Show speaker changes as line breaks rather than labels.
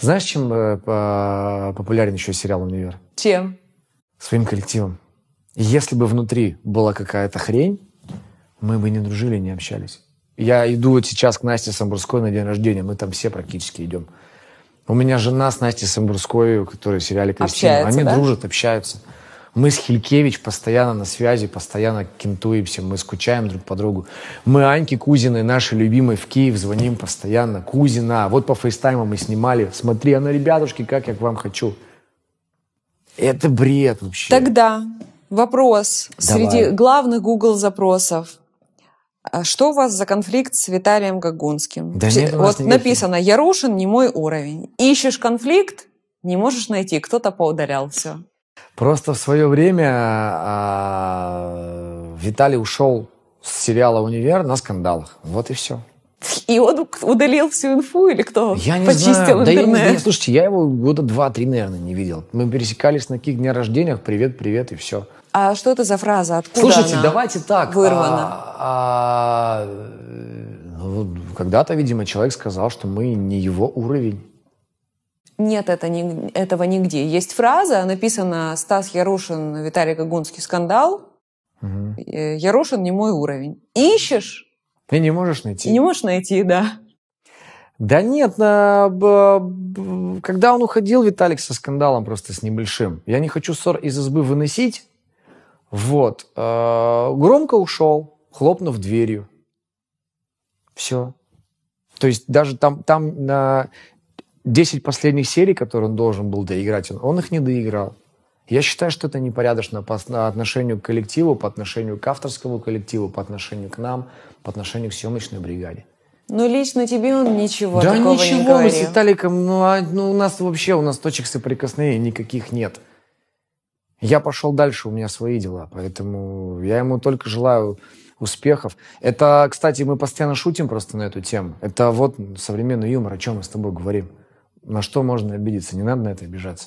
Знаешь, чем э, популярен еще сериал «Универ»? Чем? Своим коллективом. Если бы внутри была какая-то хрень, мы бы не дружили, не общались. Я иду вот сейчас к Насте Самбурской на день рождения. Мы там все практически идем. У меня жена с Настей Самбурской, которая в сериале Кристина. они да? дружат, общаются. Мы с Хилькевич постоянно на связи, постоянно кентуемся, мы скучаем друг по другу. Мы Аньке Кузиной, нашей любимой, в Киев звоним постоянно. Кузина, вот по фейстайму мы снимали. Смотри, она, ребятушки, как я к вам хочу. Это бред вообще.
Тогда вопрос Давай. среди главных Google запросов. А что у вас за конфликт с Виталием Гагунским? Да нет, вот нет. написано, Ярушин не мой уровень. Ищешь конфликт, не можешь найти, кто-то поудалял все.
Просто в свое время а, а Виталий ушел с сериала «Универ» на скандалах. Вот и все.
И он удалил всю инфу или кто? Я не Почистил знаю. Интернет? Да я не знаю.
Слушайте, я его года два-три, наверное, не видел. Мы пересекались на каких днях рождениях. Привет, привет и все.
А что это за фраза? Откуда Слушайте, она давайте
так. Вырвана. А, а, ну, когда-то, видимо, человек сказал, что мы не его уровень.
Нет это, не, этого нигде. Есть фраза, написана Стас Ярушин, Виталий Гагунский «Скандал». Угу. Ярушин не мой уровень. Ищешь?
Ты не можешь найти.
Не можешь найти, да. Да нет, когда
он уходил, Виталик, со скандалом просто с небольшим. Я не хочу ссор из избы выносить. Вот. Э, громко ушел, хлопнув дверью. Все. То есть даже там, там на 10 последних серий, которые он должен был доиграть, он, он их не доиграл. Я считаю, что это непорядочно по отношению к коллективу, по отношению к авторскому коллективу, по отношению к нам, по отношению к съемочной бригаде.
Ну лично тебе он ничего да такого ничего, не говорил. Да ничего, мы с Виталиком,
ну, а, ну у нас вообще, у нас точек соприкосновения никаких нет. Я пошел дальше, у меня свои дела, поэтому я ему только желаю успехов. Это, кстати, мы постоянно шутим просто на эту тему. Это вот современный юмор, о чем мы с тобой говорим на что можно обидеться, не надо на это обижаться.